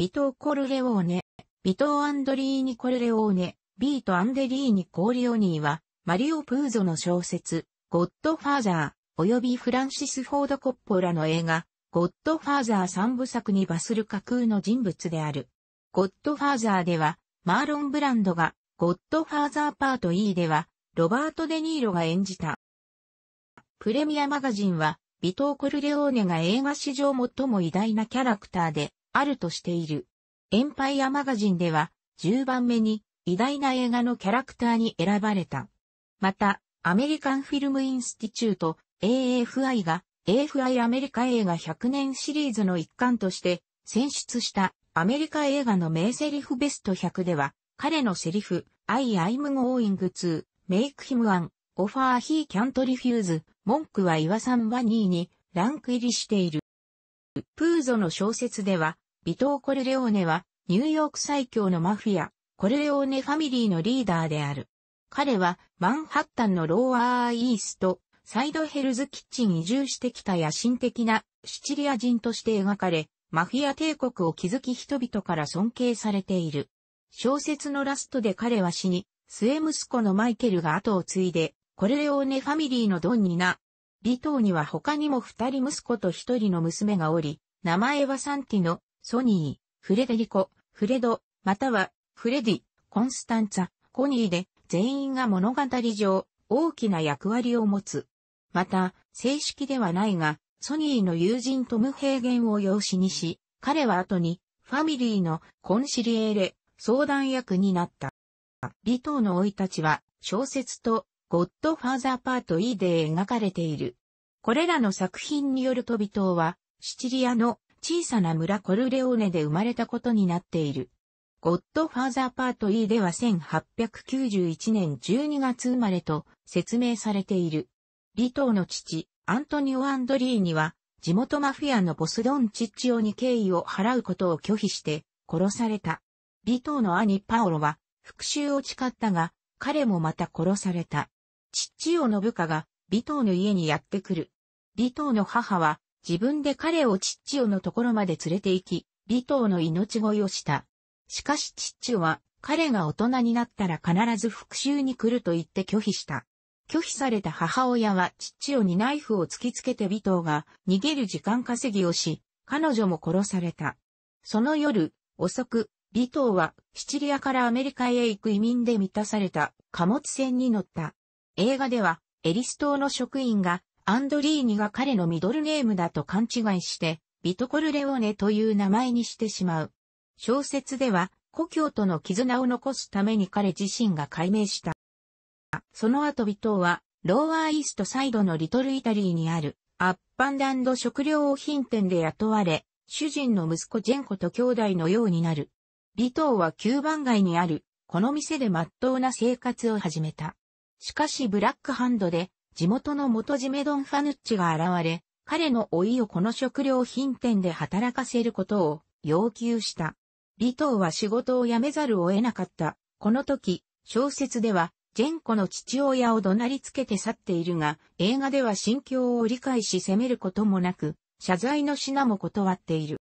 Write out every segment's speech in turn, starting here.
ビトー・コルレオーネ、ビトー・アンドリーニ・コルレオーネ、ビート・アンデリーニ・コーリオニーは、マリオ・プーゾの小説、ゴッドファーザー、及びフランシス・フォード・コッポラの映画、ゴッドファーザー三部作にバスる架空の人物である。ゴッドファーザーでは、マーロン・ブランドが、ゴッドファーザーパート E では、ロバート・デ・ニーロが演じた。プレミアマガジンは、ビトー・コルレオーネが映画史上最も偉大なキャラクターで、あるとしている。エンパイアマガジンでは、10番目に偉大な映画のキャラクターに選ばれた。また、アメリカンフィルムインスティチュート AFI が AFI アメリカ映画100年シリーズの一環として選出したアメリカ映画の名セリフベスト100では、彼のセリフ、I a m going to make him one offer he can't refuse 文句は岩さんは2位にランク入りしている。プーゾの小説では、ビトー・コルレオーネは、ニューヨーク最強のマフィア、コルレオーネファミリーのリーダーである。彼は、マンハッタンのローアーイースト、サイドヘルズキッチン移住してきた野心的なシチリア人として描かれ、マフィア帝国を築き人々から尊敬されている。小説のラストで彼は死に、末息子のマイケルが後を継いで、コルレオーネファミリーのドンにな、李唐には他にも二人息子と一人の娘がおり、名前はサンティノ、ソニー、フレデリコ、フレド、または、フレディ、コンスタンツァ、コニーで、全員が物語上、大きな役割を持つ。また、正式ではないが、ソニーの友人トム・平原を養子にし、彼は後に、ファミリーのコンシリエーレ、相談役になった。李東の老いたちは、小説とゴッドファーザーパート E で描かれている。これらの作品による飛島は、シチリアの小さな村コルレオーネで生まれたことになっている。ゴッドファーザーパート E では1891年12月生まれと説明されている。リトーの父、アントニオ・アンドリーニは、地元マフィアのボスドン・チッチオに敬意を払うことを拒否して殺された。リトーの兄パオロは復讐を誓ったが、彼もまた殺された。父をの部下が、尾藤の家にやってくる。尾藤の母は、自分で彼をチッチオのところまで連れて行き、尾藤の命乞いをした。しかしチッチオは、彼が大人になったら必ず復讐に来ると言って拒否した。拒否された母親はチッチオにナイフを突きつけて尾藤が逃げる時間稼ぎをし、彼女も殺された。その夜、遅く、尾藤はシチリアからアメリカへ行く移民で満たされた貨物船に乗った。映画では、エリス島の職員が、アンドリーニが彼のミドルネームだと勘違いして、ビトコルレオネという名前にしてしまう。小説では、故郷との絆を残すために彼自身が解明した。その後ビトは、ローアーイーストサイドのリトルイタリーにある、アッパンダンド食料品店で雇われ、主人の息子ジェンコと兄弟のようになる。ビトは9番街にある、この店で真っ当な生活を始めた。しかしブラックハンドで地元の元締めドン・ファヌッチが現れ、彼の老いをこの食料品店で働かせることを要求した。リトーは仕事を辞めざるを得なかった。この時、小説では、ジェンコの父親を怒鳴りつけて去っているが、映画では心境を理解し責めることもなく、謝罪の品も断っている。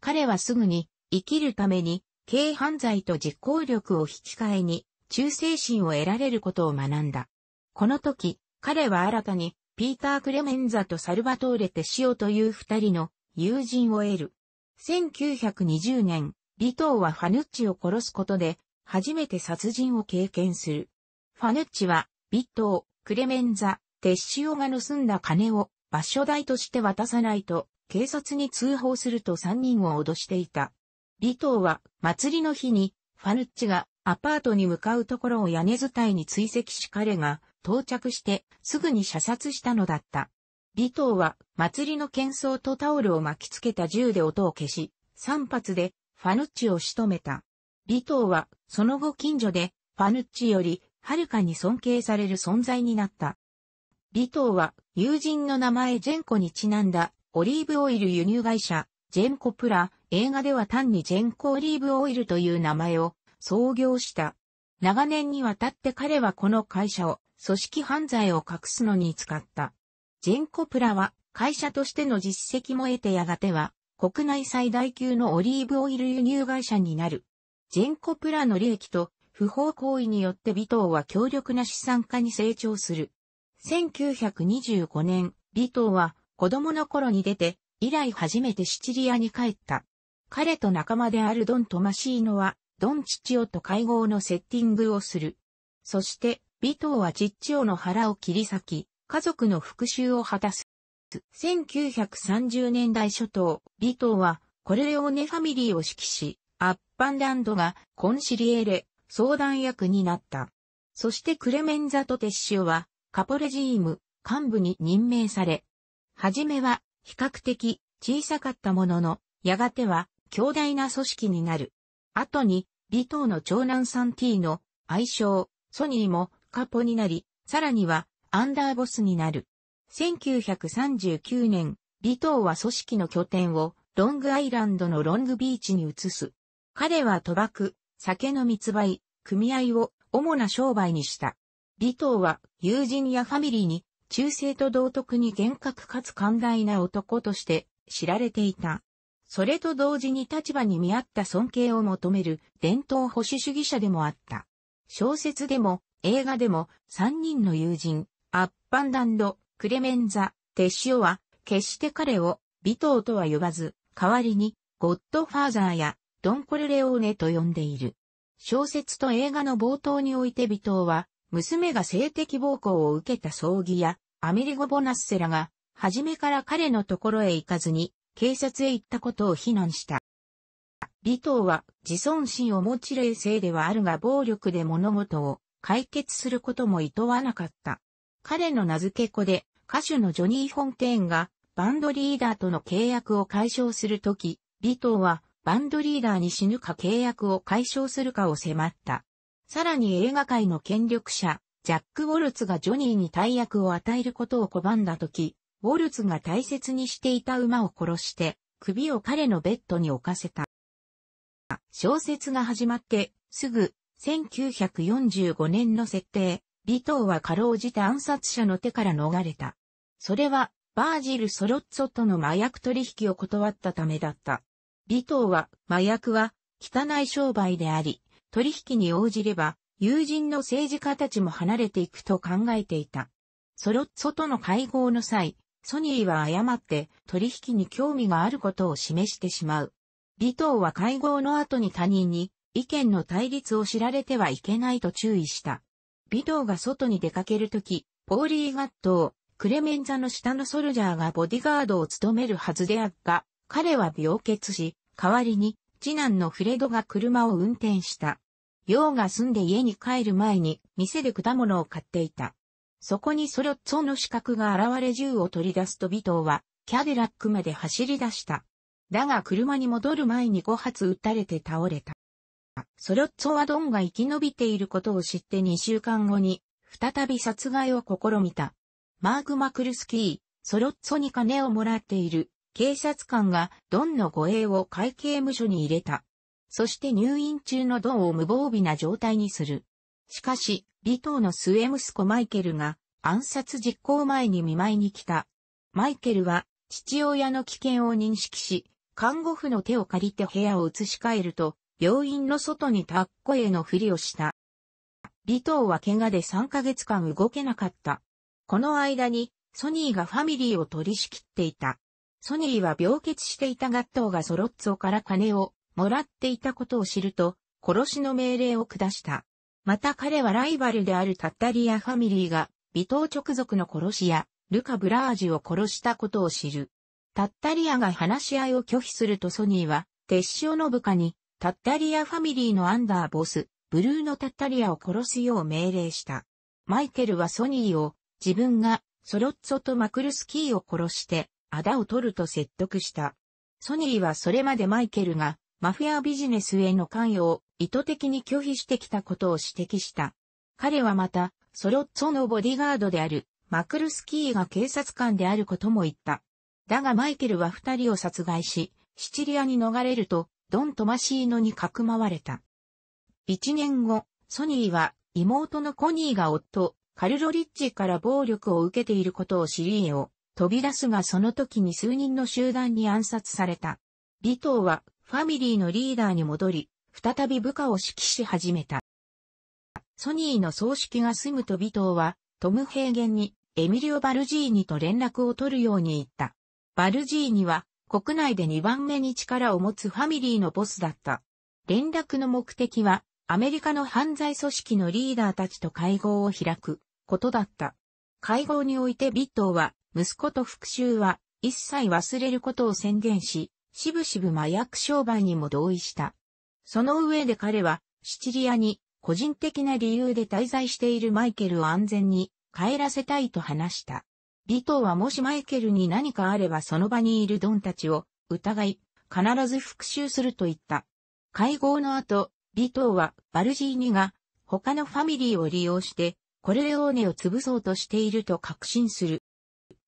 彼はすぐに、生きるために、軽犯罪と実行力を引き換えに、忠誠心を得られることを学んだ。この時、彼は新たに、ピーター・クレメンザとサルバトーレ・テシオという二人の友人を得る。1920年、リトーはファヌッチを殺すことで、初めて殺人を経験する。ファヌッチは、ビトー、クレメンザ、テッシオが盗んだ金を場所代として渡さないと、警察に通報すると三人を脅していた。リトーは、祭りの日に、ファヌッチがアパートに向かうところを屋根伝いに追跡し彼が到着してすぐに射殺したのだった。李東は祭りの喧騒とタオルを巻きつけた銃で音を消し、3発でファヌッチを仕留めた。李東はその後近所でファヌッチよりはるかに尊敬される存在になった。李東は友人の名前ジェンコにちなんだオリーブオイル輸入会社ジェンコプラ映画では単にジェンコオリーブオイルという名前を創業した。長年にわたって彼はこの会社を組織犯罪を隠すのに使った。ジェンコプラは会社としての実績も得てやがては国内最大級のオリーブオイル輸入会社になる。ジェンコプラの利益と不法行為によってビトーは強力な資産家に成長する。1925年、ビトーは子供の頃に出て、以来初めてシチリアに帰った。彼と仲間であるドン・トマシーノはドンチッチオと会合のセッティングをする。そして、ト藤はチッチオの腹を切り裂き、家族の復讐を果たす。1930年代初頭、ト藤は、コルレオネファミリーを指揮し、アッパンランドがコンシリエーレ、相談役になった。そしてクレメンザとテッシオは、カポレジーム、幹部に任命され、はじめは、比較的、小さかったものの、やがては、強大な組織になる。後に、李東の長男サンティーの愛称、ソニーもカポになり、さらにはアンダーボスになる。1939年、李東は組織の拠点をロングアイランドのロングビーチに移す。彼は賭博、酒の密売、組合を主な商売にした。李東は友人やファミリーに忠誠と道徳に厳格かつ寛大な男として知られていた。それと同時に立場に見合った尊敬を求める伝統保守主義者でもあった。小説でも映画でも三人の友人、アッパンダンド、クレメンザ、テシオは、決して彼を、美党とは呼ばず、代わりに、ゴッドファーザーや、ドンコルレオーネと呼んでいる。小説と映画の冒頭において美党は、娘が性的暴行を受けた葬儀や、アメリゴ・ボナッセラが、初めから彼のところへ行かずに、警察へ行ったことを非難した。李東は自尊心を持ち冷静ではあるが暴力で物事を解決することも厭わなかった。彼の名付け子で歌手のジョニー・フォンテーンがバンドリーダーとの契約を解消するとき、李東はバンドリーダーに死ぬか契約を解消するかを迫った。さらに映画界の権力者、ジャック・ウォルツがジョニーに大役を与えることを拒んだとき、ウォルツが大切にしていた馬を殺して、首を彼のベッドに置かせた。小説が始まって、すぐ、1945年の設定、ビトーはかろうじて暗殺者の手から逃れた。それは、バージル・ソロッツォとの麻薬取引を断ったためだった。ビトーは、麻薬は、汚い商売であり、取引に応じれば、友人の政治家たちも離れていくと考えていた。ソロッツォとの会合の際、ソニーは誤って取引に興味があることを示してしまう。尾藤は会合の後に他人に意見の対立を知られてはいけないと注意した。尾藤が外に出かけるとき、ポーリー・ガットを、クレメンザの下のソルジャーがボディガードを務めるはずであった。彼は病欠し、代わりに次男のフレドが車を運転した。用が住んで家に帰る前に店で果物を買っていた。そこにソロッツォの資格が現れ銃を取り出すとビトーは、キャデラックまで走り出した。だが車に戻る前に5発撃たれて倒れた。ソロッツォはドンが生き延びていることを知って2週間後に、再び殺害を試みた。マーク・マクルスキー、ソロッツォに金をもらっている警察官がドンの護衛を会計務所に入れた。そして入院中のドンを無防備な状態にする。しかし、尾藤の末息子マイケルが暗殺実行前に見舞いに来た。マイケルは父親の危険を認識し、看護婦の手を借りて部屋を移し替えると、病院の外にたっこへのふりをした。尾藤は怪我で3ヶ月間動けなかった。この間に、ソニーがファミリーを取り仕切っていた。ソニーは病欠していたガットーがソロッツォから金をもらっていたことを知ると、殺しの命令を下した。また彼はライバルであるタッタリアファミリーが、微刀直属の殺し屋、ルカ・ブラージュを殺したことを知る。タッタリアが話し合いを拒否するとソニーは、鉄塩の部下に、タッタリアファミリーのアンダーボス、ブルーのタッタリアを殺すよう命令した。マイケルはソニーを、自分が、ソロッツォとマクルスキーを殺して、アダを取ると説得した。ソニーはそれまでマイケルが、マフィアビジネスへの関与を意図的に拒否してきたことを指摘した。彼はまた、ソロッツォのボディガードであるマクルスキーが警察官であることも言った。だがマイケルは二人を殺害し、シチリアに逃れると、ドン・トマシーノにかくまわれた。一年後、ソニーは妹のコニーが夫、カルロリッチから暴力を受けていることを知り家を飛び出すがその時に数人の集団に暗殺された。リトーはファミリーのリーダーに戻り、再び部下を指揮し始めた。ソニーの葬式が済むとビトは、トム・ヘ原ゲンに、エミリオ・バルジーニと連絡を取るように言った。バルジーニは、国内で2番目に力を持つファミリーのボスだった。連絡の目的は、アメリカの犯罪組織のリーダーたちと会合を開くことだった。会合においてビットは、息子と復讐は一切忘れることを宣言し、しぶしぶ麻薬商売にも同意した。その上で彼は、シチリアに、個人的な理由で滞在しているマイケルを安全に帰らせたいと話した。リトーはもしマイケルに何かあればその場にいるドンたちを疑い、必ず復讐すると言った。会合の後、リトーはバルジーニが他のファミリーを利用してコれレオーネを潰そうとしていると確信する。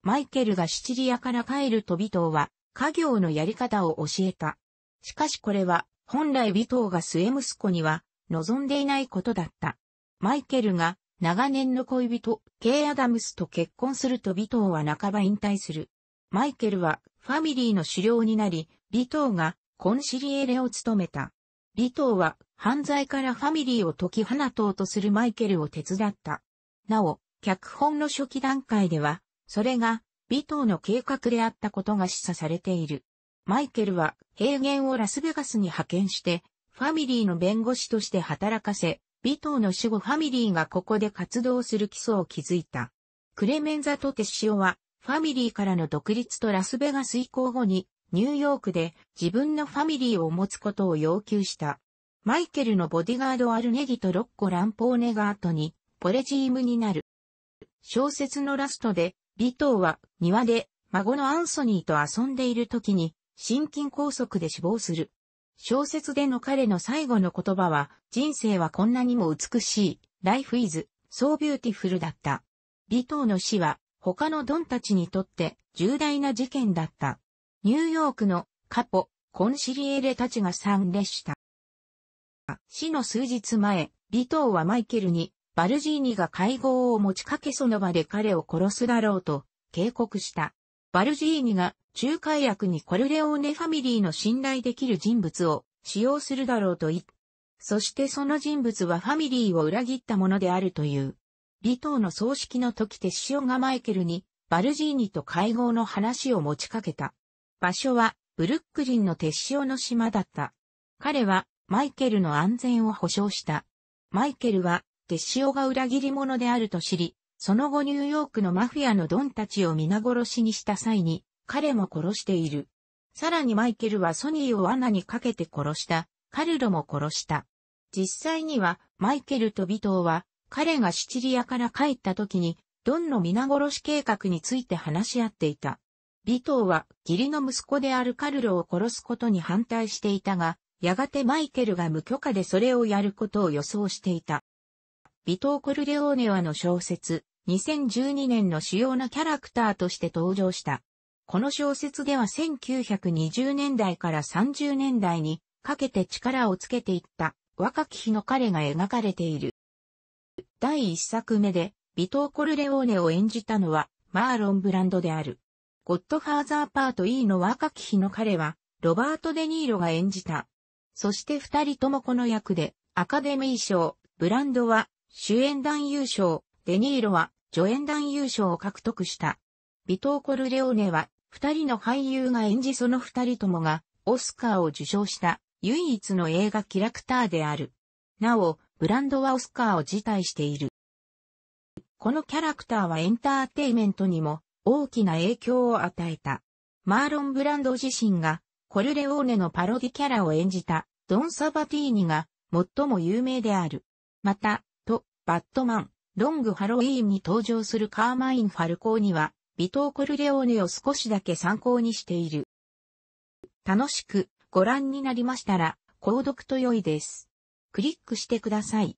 マイケルがシチリアから帰るとビトーは家業のやり方を教えた。しかしこれは本来尾藤が末息子には望んでいないことだった。マイケルが長年の恋人、ケイ・アダムスと結婚すると尾藤は半ば引退する。マイケルはファミリーの狩猟になり、尾藤がコンシリエレを務めた。尾藤は犯罪からファミリーを解き放とうとするマイケルを手伝った。なお、脚本の初期段階では、それが、尾藤の計画であったことが示唆されている。マイケルは、平原をラスベガスに派遣して、ファミリーの弁護士として働かせ、ビトーの守護ファミリーがここで活動する基礎を築いた。クレメンザとテシオは、ファミリーからの独立とラスベガス移行後に、ニューヨークで自分のファミリーを持つことを要求した。マイケルのボディガードアルネギとロッコ・ランポーネガ後に、ポレジームになる。小説のラストで、ビトーは庭で孫のアンソニーと遊んでいる時に心筋梗塞で死亡する。小説での彼の最後の言葉は、人生はこんなにも美しい、Life is, so beautiful だった。李東の死は、他のドンたちにとって重大な事件だった。ニューヨークのカポ、コンシリエーレたちが参列した。死の数日前、李東はマイケルに、バルジーニが会合を持ちかけその場で彼を殺すだろうと警告した。バルジーニが仲介役にコルレオーネファミリーの信頼できる人物を使用するだろうと言っそしてその人物はファミリーを裏切ったものであるという。李党の葬式の時テシオがマイケルにバルジーニと会合の話を持ちかけた。場所はブルックリンのテシオの島だった。彼はマイケルの安全を保証した。マイケルはテシオが裏切り者であると知り、その後ニューヨークのマフィアのドンたちを皆殺しにした際に、彼も殺している。さらにマイケルはソニーを罠にかけて殺した。カルロも殺した。実際には、マイケルとビトーは、彼がシチリアから帰った時に、ドンの皆殺し計画について話し合っていた。ビトーは、義理の息子であるカルロを殺すことに反対していたが、やがてマイケルが無許可でそれをやることを予想していた。ビトー・コルレオーネはの小説、2012年の主要なキャラクターとして登場した。この小説では1920年代から30年代にかけて力をつけていった若き日の彼が描かれている。第1作目で、ビトー・コルレオーネを演じたのは、マーロン・ブランドである。ゴッドファーザーパート E の若き日の彼は、ロバート・デ・ニーロが演じた。そして二人ともこの役で、アカデミー賞、ブランドは、主演男優賞、デ・ニーロは、助演男優賞を獲得した。ビトー・コルレオーネは、二人の俳優が演じその二人ともが、オスカーを受賞した唯一の映画キャラクターである。なお、ブランドはオスカーを辞退している。このキャラクターはエンターテイメントにも大きな影響を与えた。マーロン・ブランド自身がコルレオーネのパロディキャラを演じたドン・サバティーニが最も有名である。また、と、バットマン、ロング・ハロウィーンに登場するカーマイン・ファルコーにはビトーコルレオーネを少しだけ参考にしている。楽しくご覧になりましたら、購読と良いです。クリックしてください。